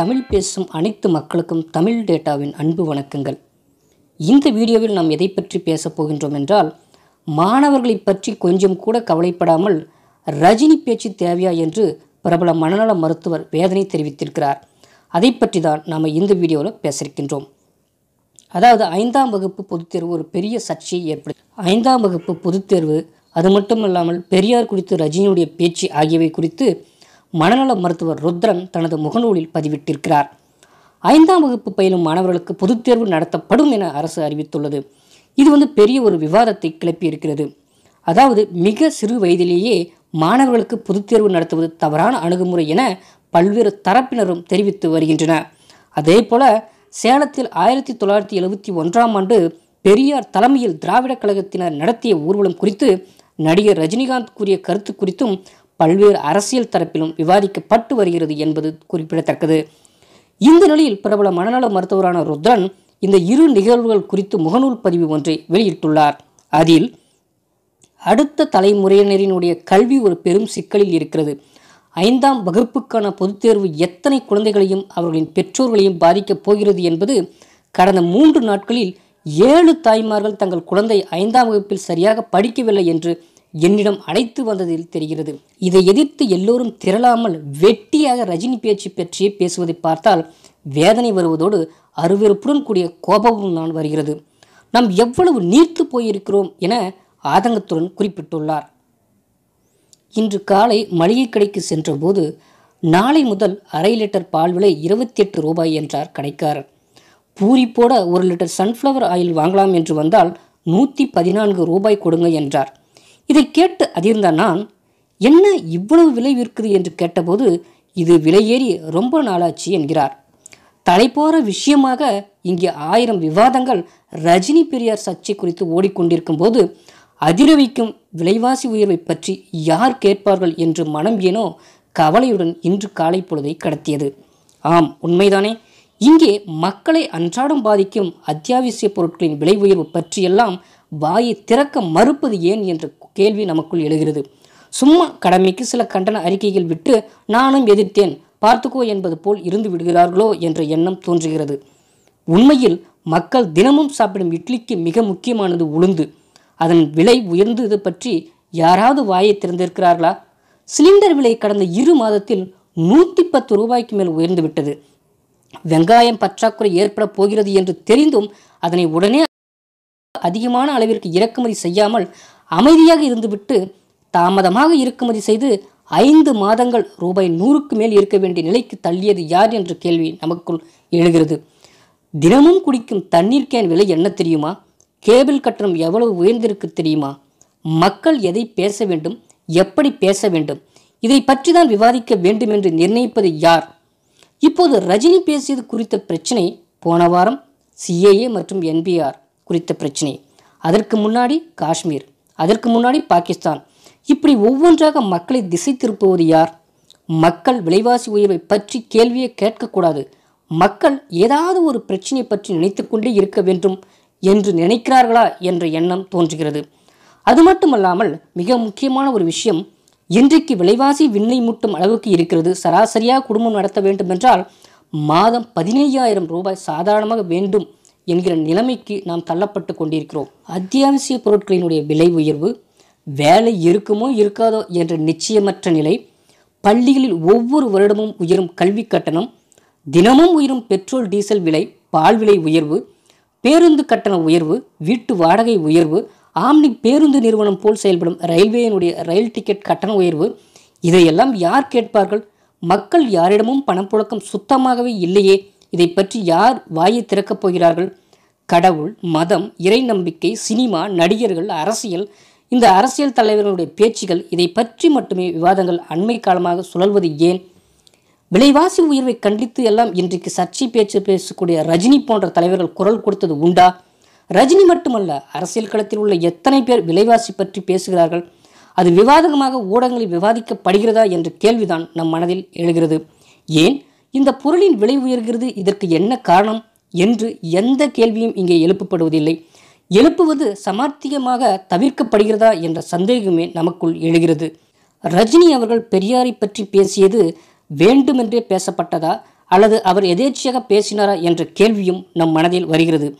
தமிழ் பேசும் அனைத்து மக்களுக்கும் தமிழ் டேட்டாவின் அன்பு வணக்கங்கள் இந்த வீடியோவில் நாம் எதை பற்றி பேசப் போகின்றோம் என்றால் மாணவர்களை பற்றி கொஞ்சம் கூட கவலைப்படாமல் ரஜினி பேச்சு தேவையா என்று பிரபல மனநல மருத்துவர் வேதனை தெரிவித்திருக்கிறார் அதை பற்றி தான் நாம் இந்த வீடியோவில் பேசியிருக்கின்றோம் அதாவது ஐந்தாம் வகுப்பு பொதுத்தேர்வு ஒரு பெரிய சர்ச்சையை ஏற்படுத்தி ஐந்தாம் வகுப்பு பொதுத்தேர்வு அது மட்டும் இல்லாமல் பெரியார் குறித்து ரஜினியுடைய பேச்சு ஆகியவை குறித்து மனநல மருத்துவர் ருத்ரன் தனது முகநூலில் பதிவிட்டிருக்கிறார் ஐந்தாம் வகுப்பு பயிலும் மாணவர்களுக்கு பொதுத் தேர்வு நடத்தப்படும் என அரசு அறிவித்துள்ளது இது வந்து பெரிய ஒரு விவாதத்தை கிளப்பியிருக்கிறது அதாவது மிக சிறு வயதிலேயே மாணவர்களுக்கு பொதுத் தேர்வு நடத்துவது தவறான அணுகுமுறை என பல்வேறு தரப்பினரும் தெரிவித்து வருகின்றன அதே போல சேலத்தில் ஆயிரத்தி தொள்ளாயிரத்தி எழுபத்தி ஒன்றாம் ஆண்டு பெரியார் தலைமையில் திராவிட கழகத்தினர் நடத்திய ஊர்வலம் குறித்து நடிகர் ரஜினிகாந்த் கூறிய கருத்து குறித்தும் பல்வேறு அரசியல் தரப்பிலும் விவாதிக்கப்பட்டு வருகிறது என்பது குறிப்பிடத்தக்கது இந்த நிலையில் பிரபல மனநல மருத்துவரான ருத்ரன் இந்த இரு நிகழ்வுகள் குறித்து முகநூல் பதிவு ஒன்றை வெளியிட்டுள்ளார் அதில் அடுத்த தலைமுறையினரினுடைய கல்வி ஒரு பெரும் சிக்கலில் இருக்கிறது ஐந்தாம் வகுப்புக்கான பொதுத் தேர்வு எத்தனை குழந்தைகளையும் அவர்களின் பெற்றோர்களையும் பாதிக்கப் போகிறது என்பது கடந்த மூன்று நாட்களில் ஏழு தாய்மார்கள் தங்கள் குழந்தை ஐந்தாம் வகுப்பில் சரியாக படிக்கவில்லை என்று என்னிடம் அழைத்து வந்ததில் தெரிகிறது இதை எதிர்த்து எல்லோரும் திரளாமல் வெட்டியாக ரஜினி பேச்சு பற்றியே பேசுவதை பார்த்தால் வேதனை வருவதோடு அருவெறுப்புடன் கூடிய கோபமும் நான் வருகிறது நாம் எவ்வளவு நீர்த்து போயிருக்கிறோம் என ஆதங்கத்துடன் குறிப்பிட்டுள்ளார் இன்று காலை மளிகை கடைக்கு சென்றபோது நாளை முதல் அரை லிட்டர் பால் விலை இருபத்தி எட்டு ரூபாய் என்றார் கடைக்காரர் பூரி போட ஒரு லிட்டர் சன்ஃப்ளவர் ஆயில் வாங்கலாம் என்று வந்தால் நூற்றி பதினான்கு ரூபாய் கொடுங்க என்றார் இதை கேட்டு அதிர்ந்த நான் என்ன இவ்வளவு விலை விற்குது என்று கேட்டபோது இது விலையேறி ரொம்ப நாளாச்சு என்கிறார் தலைப்போற விஷயமாக இங்கே ஆயிரம் விவாதங்கள் ரஜினி பெரியார் சர்ச்சை குறித்து ஓடிக்கொண்டிருக்கும் போது அதிரவிக்கும் விலைவாசி உயர்வை பற்றி யார் கேட்பார்கள் என்று மனம் ஏனோ கவலையுடன் இன்று காலை பொழுதை கடத்தியது ஆம் உண்மைதானே இங்கே மக்களை அன்றாடம் பாதிக்கும் அத்தியாவசிய பொருட்களின் விலை உயர்வு பற்றியெல்லாம் வாயை திறக்க மறுப்பது ஏன் என்று கேள்வி நமக்குள் எழுகிறது சும்மா கடமைக்கு சில கண்டன அறிக்கைகள் விட்டு நானும் எதிர்த்தேன் பார்த்துக்கோ என்பது போல் இருந்து விடுகிறார்களோ என்ற எண்ணம் தோன்றுகிறது உண்மையில் மக்கள் தினமும் சாப்பிடும் இட்லிக்கு மிக முக்கியமானது உளுந்து அதன் விலை உயர்ந்தது பற்றி யாராவது வாயை திறந்திருக்கிறார்களா சிலிண்டர் விலை கடந்த இரு மாதத்தில் நூற்றி பத்து ரூபாய்க்கு மேல் உயர்ந்து விட்டது வெங்காயம் பற்றாக்குறை ஏற்பட போகிறது என்று தெரிந்தும் அதனை உடனே அதிகமான அளவிற்கு இறக்குமதி செய்யாமல் அமைதியாக இருந்துவிட்டு தாமதமாக இறக்குமதி செய்து ஐந்து மாதங்கள் ரூபாய் நூறுக்கு மேல் இருக்க வேண்டிய நிலைக்கு தள்ளியது யார் என்ற கேள்வி நமக்குள் எழுகிறது தினமும் குடிக்கும் தண்ணீர் கேன் விலை என்ன தெரியுமா கேபிள் கட்டணம் எவ்வளவு உயர்ந்திருக்கு தெரியுமா மக்கள் எதை பேச வேண்டும் எப்படி பேச வேண்டும் இதை பற்றி தான் விவாதிக்க வேண்டும் என்று நிர்ணயிப்பது யார் இப்போது ரஜினி பேசியது குறித்த பிரச்சனை போன வாரம் சிஏஏ மற்றும் என்பிஆர் குறித்த பிரச்சனை அதற்கு முன்னாடி காஷ்மீர் அதற்கு முன்னாடி பாகிஸ்தான் இப்படி ஒவ்வொன்றாக மக்களை திசை திருப்புவது யார் மக்கள் விலைவாசி உயர்வை பற்றி கேள்வியை கேட்கக்கூடாது மக்கள் ஏதாவது ஒரு பிரச்சனையை பற்றி நினைத்துக்கொண்டே இருக்க வேண்டும் என்று நினைக்கிறார்களா என்ற எண்ணம் தோன்றுகிறது அது மட்டுமல்லாமல் மிக முக்கியமான ஒரு விஷயம் இன்றைக்கு விலைவாசி விண்ணை மூட்டும் அளவுக்கு இருக்கிறது சராசரியாக குடும்பம் நடத்த வேண்டும் என்றால் மாதம் பதினையாயிரம் ரூபாய் சாதாரணமாக வேண்டும் என்கிற நிலைமைக்கு நாம் தள்ளப்பட்டு கொண்டிருக்கிறோம் அத்தியாவசிய பொருட்களினுடைய விலை உயர்வு வேலை இருக்குமோ இருக்காதோ என்ற நிச்சயமற்ற நிலை பள்ளிகளில் ஒவ்வொரு வருடமும் உயரும் கல்வி கட்டணம் தினமும் உயரும் பெட்ரோல் டீசல் விலை பால் விலை உயர்வு பேருந்து கட்டண உயர்வு வீட்டு வாடகை உயர்வு ஆம்னி பேருந்து நிறுவனம் போல் செயல்படும் ரயில்வேயினுடைய ரயில் டிக்கெட் கட்டண உயர்வு இதையெல்லாம் யார் கேட்பார்கள் மக்கள் யாரிடமும் பணப்புழக்கம் சுத்தமாகவே இல்லையே இதை பற்றி யார் வாயை திறக்கப் போகிறார்கள் கடவுள் மதம் இறை நம்பிக்கை சினிமா நடிகர்கள் அரசியல் இந்த அரசியல் தலைவர்களுடைய பேச்சுகள் இதை பற்றி மட்டுமே விவாதங்கள் அண்மை காலமாக சுழல்வது ஏன் விலைவாசி உயர்வை கண்டித்து எல்லாம் இன்றைக்கு சர்ச்சை பேச்சு பேசக்கூடிய ரஜினி போன்ற தலைவர்கள் குரல் கொடுத்தது உண்டா ரஜினி மட்டுமல்ல அரசியல் களத்தில் உள்ள எத்தனை பேர் விலைவாசி பற்றி பேசுகிறார்கள் அது விவாதமாக ஊடகங்களில் விவாதிக்கப்படுகிறதா என்ற கேள்விதான் நம் மனதில் எழுகிறது ஏன் இந்த பொருளின் விலை உயர்கிறது இதற்கு என்ன காரணம் என்று எந்த கேள்வியும் இங்கே எழுப்பப்படுவதில்லை எழுப்புவது சமார்த்தியமாக தவிர்க்கப்படுகிறதா என்ற சந்தேகமே நமக்குள் எழுகிறது ரஜினி அவர்கள் பெரியாரை பற்றி பேசியது வேண்டுமென்றே பேசப்பட்டதா அல்லது அவர் எதேச்சியாக பேசினாரா என்ற கேள்வியும் நம் மனதில் வருகிறது